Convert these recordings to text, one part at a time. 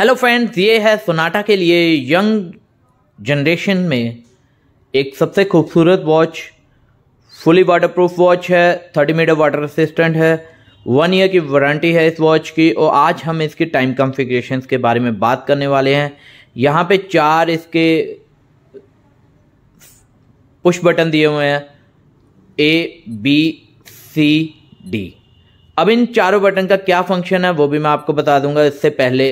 hello friends ये है Sonata के लिए यंग जनरेशन में एक सबसे खूबसूरत watch fully waterproof watch है थर्टी मीटर वाटर असिस्टेंट है वन ईयर की वारंटी है इस वॉच की और आज हम इसके टाइम कॉन्फ़िगरेशंस के बारे में बात करने वाले हैं यहाँ पे चार इसके पुश बटन दिए हुए हैं ए बी सी डी अब इन चारों बटन का क्या फंक्शन है वो भी मैं आपको बता दूंगा इससे पहले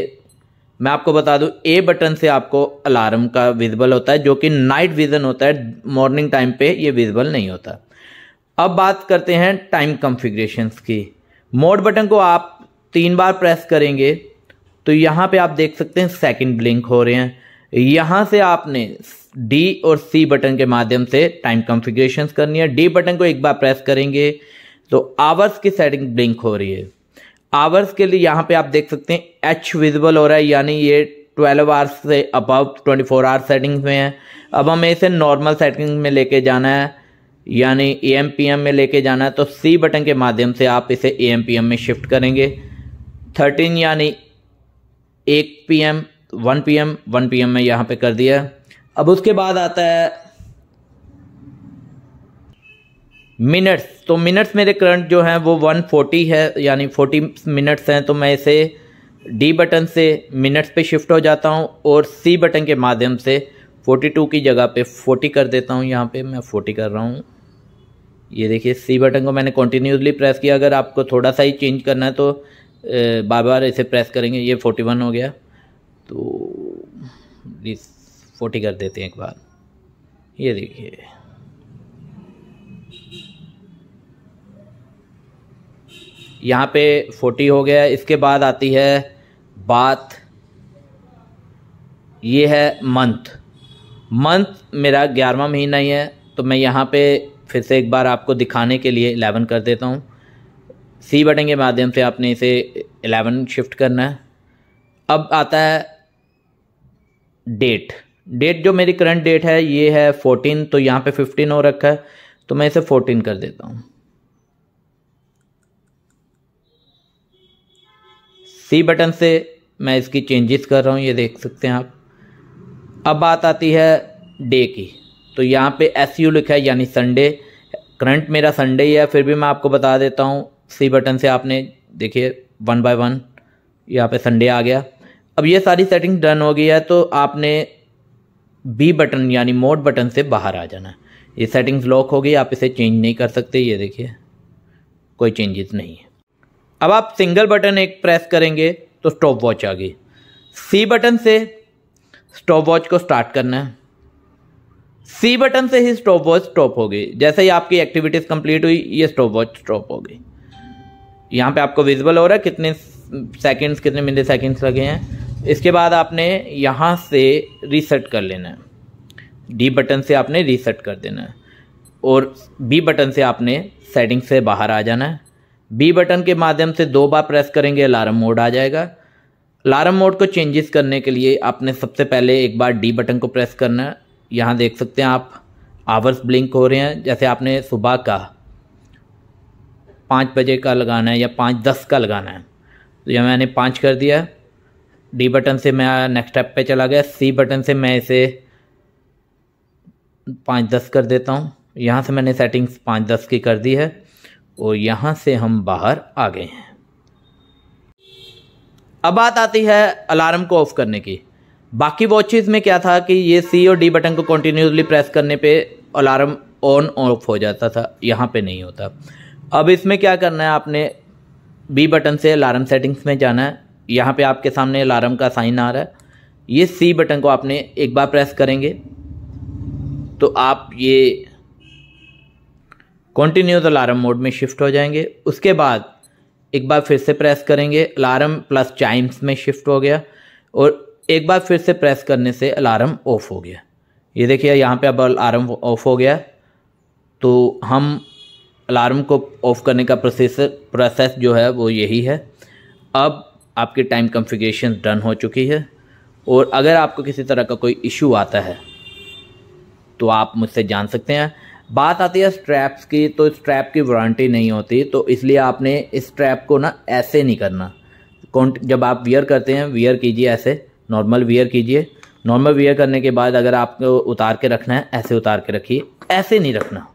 मैं आपको बता दूं ए बटन से आपको अलार्म का विजिबल होता है जो कि नाइट विजन होता है मॉर्निंग टाइम पे ये विजिबल नहीं होता अब बात करते हैं टाइम कॉन्फ़िगरेशंस की मोड बटन को आप तीन बार प्रेस करेंगे तो यहाँ पे आप देख सकते हैं सेकंड ब्लिंक हो रहे हैं यहाँ से आपने डी और सी बटन के माध्यम से टाइम कॉन्फ़िगरेशन करनी है डी बटन को एक बार प्रेस करेंगे तो आवर्स की सेटिंग ब्लिंक हो रही है आवर्स के लिए यहाँ पे आप देख सकते हैं एच विजिबल हो रहा है यानी ये 12 आवर्स से अबव 24 फोर आवर्स सेटिंग्स में है अब हमें इसे नॉर्मल सेटिंग में लेके जाना है यानी ए एम पी एम में लेके जाना है तो सी बटन के माध्यम से आप इसे ए एम पी एम में शिफ्ट करेंगे 13 यानी एक P M one P M one P M में यहाँ पर कर दिया अब उसके बाद आता है मिनट्स तो मिनट्स मेरे करंट जो हैं वो 140 है यानी 40 मिनट्स हैं तो मैं इसे डी बटन से मिनट्स पे शिफ्ट हो जाता हूँ और सी बटन के माध्यम से 42 की जगह पे 40 कर देता हूँ यहाँ पे मैं 40 कर रहा हूँ ये देखिए सी बटन को मैंने कंटिन्यूसली प्रेस किया अगर आपको थोड़ा सा ही चेंज करना है तो बार बार इसे प्रेस करेंगे ये वन हो गया तो फोर्टी कर देते हैं एक बार ये देखिए यहाँ पे फोर्टी हो गया इसके बाद आती है बात ये है मंथ मंथ मेरा ग्यारहवा महीना ही है तो मैं यहाँ पे फिर से एक बार आपको दिखाने के लिए एलेवन कर देता हूँ सी बटन के माध्यम से आपने इसे एलेवन शिफ्ट करना है अब आता है डेट डेट जो मेरी करंट डेट है ये है फोर्टीन तो यहाँ पे फिफ्टीन हो रखा है तो मैं इसे फोर्टीन कर देता हूँ सी बटन से मैं इसकी चेंजेस कर रहा हूँ ये देख सकते हैं आप अब बात आती है डे की तो यहाँ पे एस यू लिखा है यानी संडे करंट मेरा संडे ही है फिर भी मैं आपको बता देता हूँ सी बटन से आपने देखिए वन बाय वन यहाँ पे संडे आ गया अब ये सारी सेटिंग डन हो गई है तो आपने बी बटन यानी मोड बटन से बाहर आ जाना है ये सेटिंग्स लॉक हो गई आप इसे चेंज नहीं कर सकते ये देखिए कोई चेंजेस नहीं है अब आप सिंगल बटन एक प्रेस करेंगे तो स्टॉप वॉच आ गई सी बटन से स्टॉप वॉच को स्टार्ट करना है सी बटन से ही स्टॉप वॉच स्टॉप हो गई जैसे ही आपकी एक्टिविटीज़ कंप्लीट हुई ये स्टॉप वॉच स्टॉप हो गई यहाँ पे आपको विजिबल हो रहा है कितने सेकंड्स कितने मिनट सेकंड्स लगे हैं इसके बाद आपने यहाँ से रीसेट कर लेना है डी बटन से आपने रीसेट कर देना है और बी बटन से आपने सेटिंग से बाहर आ जाना है बी बटन के माध्यम से दो बार प्रेस करेंगे अलार्म मोड आ जाएगा अलार्म मोड को चेंजेस करने के लिए आपने सबसे पहले एक बार डी बटन को प्रेस करना है यहाँ देख सकते हैं आप आवर्स ब्लिंक हो रहे हैं जैसे आपने सुबह का पाँच बजे का लगाना है या पाँच दस का लगाना है तो यह मैंने पाँच कर दिया डी बटन से मैं नेक्स्ट स्टेप पे चला गया सी बटन से मैं इसे पाँच दस कर देता हूँ यहाँ से मैंने सेटिंग्स पाँच दस की कर दी है और तो यहाँ से हम बाहर आ गए हैं अब बात आती है अलार्म को ऑफ़ करने की बाकी वॉचेस में क्या था कि ये सी और डी बटन को कंटिन्यूसली प्रेस करने पे अलार्म ऑन ऑफ हो जाता था यहाँ पे नहीं होता अब इसमें क्या करना है आपने बी बटन से अलार्म सेटिंग्स में जाना है यहाँ पे आपके सामने अलार्म का साइन आ रहा है ये सी बटन को आपने एक बार प्रेस करेंगे तो आप ये कॉन्टीन्यूस अलार्म मोड में शिफ्ट हो जाएंगे उसके बाद एक बार फिर से प्रेस करेंगे अलार्म प्लस चाइम्स में शिफ्ट हो गया और एक बार फिर से प्रेस करने से अलार्म ऑफ हो गया ये देखिए यहाँ पे अब अलार्म ऑफ हो गया तो हम अलार्म को ऑफ करने का प्रोसेस प्रोसेस जो है वो यही है अब आपकी टाइम कॉन्फ़िगरेशन डन हो चुकी है और अगर आपको किसी तरह का कोई इशू आता है तो आप मुझसे जान सकते हैं बात आती है स्ट्रैप्स की तो स्ट्रैप की वारंटी नहीं होती तो इसलिए आपने इस स्ट्रैप को ना ऐसे नहीं करना कौन जब आप वियर करते हैं वियर कीजिए ऐसे नॉर्मल वियर कीजिए नॉर्मल वियर करने के बाद अगर आपको उतार के रखना है ऐसे उतार के रखिए ऐसे नहीं रखना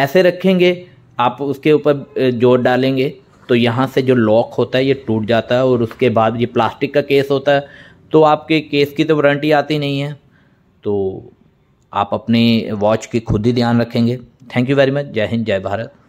ऐसे रखेंगे आप उसके ऊपर जोर डालेंगे तो यहाँ से जो लॉक होता है ये टूट जाता है और उसके बाद ये प्लास्टिक का केस होता है तो आपके केस की तो वारंटी आती नहीं है तो आप अपनी वॉच की खुद ही ध्यान रखेंगे थैंक यू वेरी मच जय हिंद जय भारत